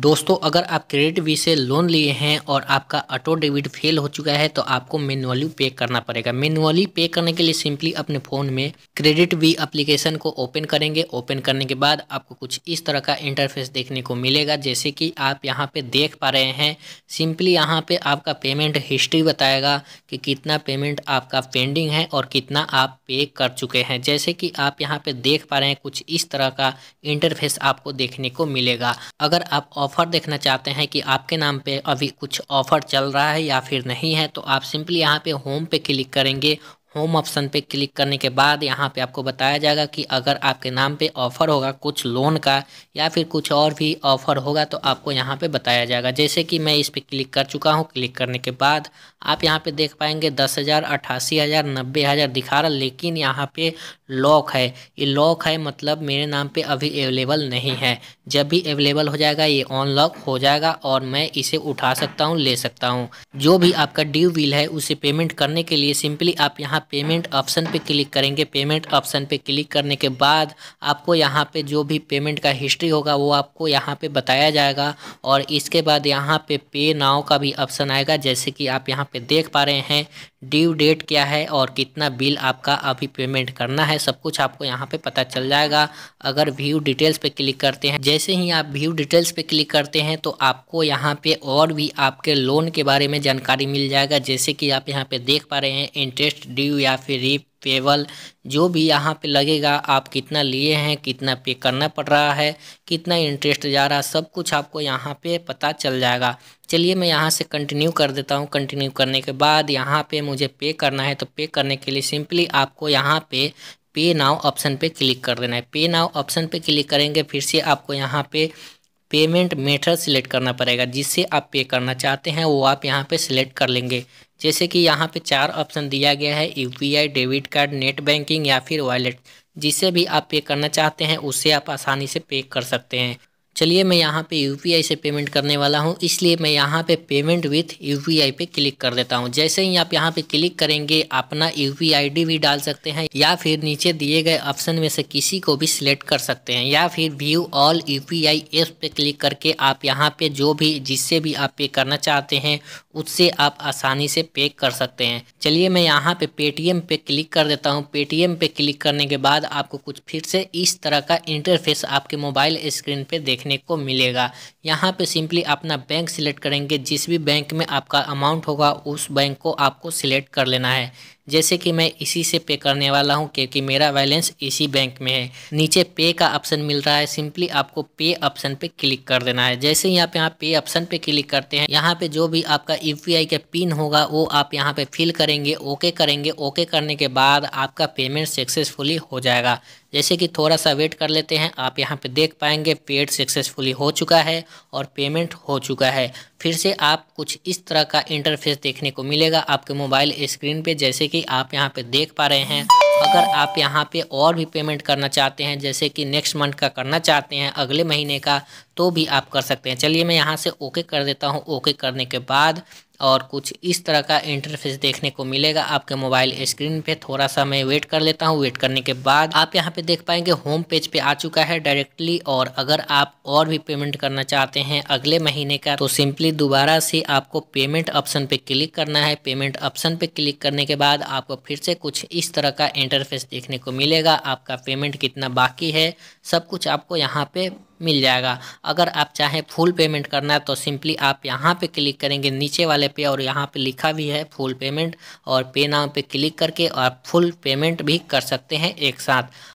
दोस्तों अगर आप क्रेडिट वी से लोन लिए हैं और आपका ऑटो डेबिट फेल हो चुका है तो आपको मेनुअली पे करना पड़ेगा मेनुअली पे करने के लिए सिंपली अपने फ़ोन में क्रेडिट वी एप्लीकेशन को ओपन करेंगे ओपन करने के बाद आपको कुछ इस तरह का इंटरफेस देखने को मिलेगा जैसे कि आप यहाँ पे देख पा रहे हैं सिंपली यहाँ पर पे आपका पेमेंट हिस्ट्री बताएगा कि कितना पेमेंट आपका पेंडिंग है और कितना आप पे कर चुके हैं जैसे कि आप यहाँ पर देख पा रहे हैं कुछ इस तरह का इंटरफेस आपको देखने को मिलेगा अगर आप ऑफ़र देखना चाहते हैं कि आपके नाम पे अभी कुछ ऑफ़र चल रहा है या फिर नहीं है तो आप सिंपली यहाँ पे होम पे क्लिक करेंगे होम ऑप्शन पे क्लिक करने के बाद यहाँ पे आपको बताया जाएगा कि अगर आपके नाम पे ऑफ़र होगा कुछ लोन का या फिर कुछ और भी ऑफ़र होगा तो आपको यहाँ पे बताया जाएगा जैसे कि मैं इस पर क्लिक कर चुका हूँ क्लिक करने के बाद आप यहाँ पे देख पाएंगे दस हज़ार अट्ठासी हज़ार नब्बे हज़ार दिखा रहा लेकिन यहाँ पे लॉक है ये लॉक है मतलब मेरे नाम पे अभी अवेलेबल नहीं है जब भी अवेलेबल हो जाएगा ये अनलॉक हो जाएगा और मैं इसे उठा सकता हूँ ले सकता हूँ जो भी आपका ड्यू बिल है उसे पेमेंट करने के लिए सिंपली आप यहाँ पेमेंट ऑप्शन पे क्लिक करेंगे पेमेंट ऑप्शन पे क्लिक करने के बाद आपको यहाँ पे जो भी पेमेंट का हिस्ट्री होगा वो आपको यहाँ पे बताया जाएगा और इसके बाद यहाँ पे पे नाव का भी ऑप्शन आएगा जैसे कि आप यहाँ पे देख पा रहे हैं ड्यू डेट क्या है और कितना बिल आपका अभी पेमेंट करना है सब कुछ आपको यहाँ पे पता चल जाएगा अगर व्यू डिटेल्स पे क्लिक करते हैं जैसे ही आप व्यू डिटेल्स पे क्लिक करते हैं तो आपको यहाँ पे और भी आपके लोन के बारे में जानकारी मिल जाएगा जैसे कि आप यहाँ पे देख पा रहे हैं इंटरेस्ट ड्यू या फिर रिप पेबल जो भी यहाँ पे लगेगा आप कितना लिए हैं कितना पे करना पड़ रहा है कितना इंटरेस्ट जा रहा है सब कुछ आपको यहाँ पे पता चल जाएगा चलिए मैं यहाँ से कंटिन्यू कर देता हूँ कंटिन्यू करने के बाद यहाँ पे मुझे पे करना है तो पे करने के लिए सिंपली आपको यहाँ पे पे नाव ऑप्शन पे क्लिक कर देना है पे नाव ऑप्शन पे क्लिक करेंगे फिर से आपको यहाँ पे पेमेंट मेथड सिलेक्ट करना पड़ेगा जिससे आप पे करना चाहते हैं वो आप यहाँ पे सिलेक्ट कर लेंगे जैसे कि यहाँ पे चार ऑप्शन दिया गया है UPI debit card net banking या फिर वॉलेट जिसे भी आप पे करना चाहते हैं उसे आप आसानी से पे कर सकते हैं चलिए मैं यहाँ पे यू से पेमेंट करने वाला हूँ इसलिए मैं यहाँ पे पेमेंट विथ यूपीआई पे क्लिक कर देता हूँ जैसे ही आप यहाँ पे क्लिक करेंगे अपना यू पी भी डाल सकते हैं या फिर नीचे दिए गए ऑप्शन में से किसी को भी सिलेक्ट कर सकते हैं या फिर व्यू ऑल यूपीआई एप पे क्लिक करके आप यहाँ पे जो भी जिससे भी आप पे करना चाहते हैं उससे आप आसानी से पे कर सकते हैं चलिए मैं यहाँ पे पेटीएम पे क्लिक कर देता हूँ पेटीएम पे क्लिक करने के बाद आपको कुछ फिर से इस तरह का इंटरफेस आपके मोबाइल स्क्रीन पे देखने देखने को मिलेगा यहाँ पे सिंपली अपना बैंक सिलेक्ट करेंगे जिस भी बैंक में आपका अमाउंट होगा उस बैंक को आपको सिलेक्ट कर लेना है जैसे कि मैं इसी से पे करने वाला हूँ क्योंकि मेरा बैलेंस इसी बैंक में है नीचे पे का ऑप्शन मिल रहा है सिंपली आपको पे ऑप्शन पे क्लिक कर देना है जैसे यहाँ पे यहाँ पे ऑप्शन पे क्लिक करते हैं यहाँ पे जो भी आपका यू का पिन होगा वो आप यहाँ पे फिल करेंगे ओके करेंगे ओके करने के बाद आपका पेमेंट सक्सेसफुली हो जाएगा जैसे कि थोड़ा सा वेट कर लेते हैं आप यहाँ पे देख पाएंगे पेड सक्सेसफुली हो चुका है और पेमेंट हो चुका है फिर से आप कुछ इस तरह का इंटरफेस देखने को मिलेगा आपके मोबाइल स्क्रीन पे जैसे कि आप यहाँ पे देख पा रहे हैं अगर आप यहाँ पे और भी पेमेंट करना चाहते हैं जैसे कि नेक्स्ट मंथ का करना चाहते हैं अगले महीने का तो भी आप कर सकते हैं चलिए मैं यहाँ से ओके कर देता हूँ ओके करने के बाद और कुछ इस तरह का इंटरफेस देखने को मिलेगा आपके मोबाइल स्क्रीन पे थोड़ा सा मैं वेट कर लेता हूँ वेट करने के बाद आप यहाँ पे देख पाएंगे होम पेज पे आ चुका है डायरेक्टली और अगर आप और भी पेमेंट करना चाहते हैं अगले महीने का तो सिंपली दोबारा से आपको पेमेंट ऑप्शन पे क्लिक करना है पेमेंट ऑप्शन पे क्लिक करने के बाद आपको फिर से कुछ इस तरह का इंटरफेस देखने को मिलेगा आपका पेमेंट कितना बाकी है सब कुछ आपको यहाँ पे मिल जाएगा अगर आप चाहें फुल पेमेंट करना है तो सिंपली आप यहाँ पे क्लिक करेंगे नीचे वाले पे और यहाँ पे लिखा भी है फुल पेमेंट और पे नाम पे क्लिक करके आप फुल पेमेंट भी कर सकते हैं एक साथ